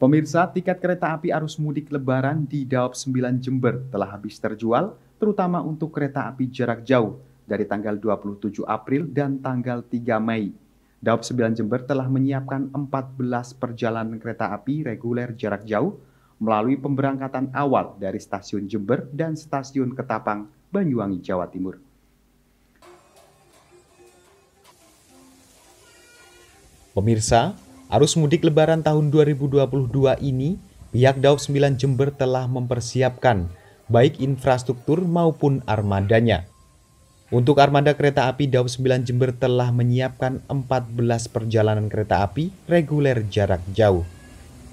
Pemirsa, tiket kereta api arus mudik lebaran di Daob 9 Jember telah habis terjual, terutama untuk kereta api jarak jauh dari tanggal 27 April dan tanggal 3 Mei. Daob 9 Jember telah menyiapkan 14 perjalanan kereta api reguler jarak jauh melalui pemberangkatan awal dari stasiun Jember dan stasiun Ketapang, Banyuwangi, Jawa Timur. Pemirsa, Arus mudik lebaran tahun 2022 ini, pihak Daob 9 Jember telah mempersiapkan baik infrastruktur maupun armadanya. Untuk armada kereta api Daob 9 Jember telah menyiapkan 14 perjalanan kereta api reguler jarak jauh.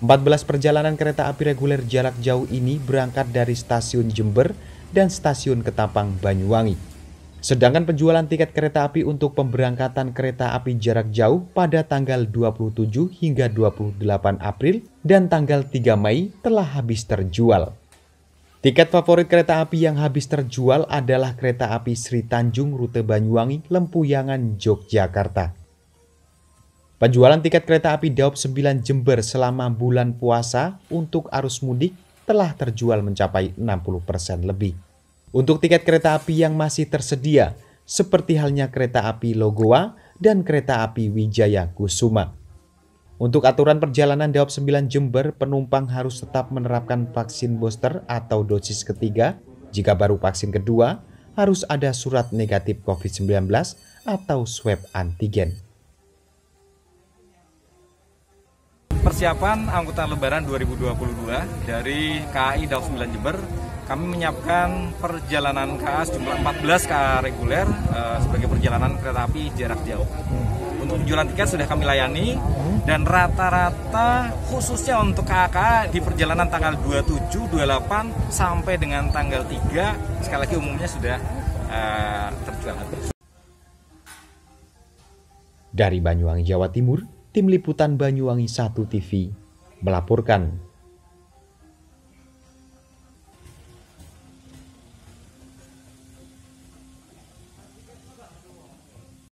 14 perjalanan kereta api reguler jarak jauh ini berangkat dari stasiun Jember dan stasiun Ketapang Banyuwangi. Sedangkan penjualan tiket kereta api untuk pemberangkatan kereta api jarak jauh pada tanggal 27 hingga 28 April dan tanggal 3 Mei telah habis terjual. Tiket favorit kereta api yang habis terjual adalah kereta api Sri Tanjung rute Banyuwangi Lempuyangan Yogyakarta. Penjualan tiket kereta api Daop 9 Jember selama bulan puasa untuk arus mudik telah terjual mencapai 60% lebih. Untuk tiket kereta api yang masih tersedia, seperti halnya kereta api Logoa dan kereta api Wijaya Kusuma. Untuk aturan perjalanan Daop 9 Jember, penumpang harus tetap menerapkan vaksin booster atau dosis ketiga. Jika baru vaksin kedua, harus ada surat negatif COVID-19 atau swab antigen. persiapan angkutan lebaran 2022 dari KAI Daup 9 Jember, kami menyiapkan perjalanan KA sejumlah 14 KA reguler uh, sebagai perjalanan kereta api jarak jauh. Untuk penjualan tiket sudah kami layani dan rata-rata khususnya untuk KA-KA di perjalanan tanggal 27, 28 sampai dengan tanggal 3 sekali lagi umumnya sudah uh, terjual habis. Dari Banyuwangi, Jawa Timur, Tim Liputan Banyuwangi 1 TV melaporkan.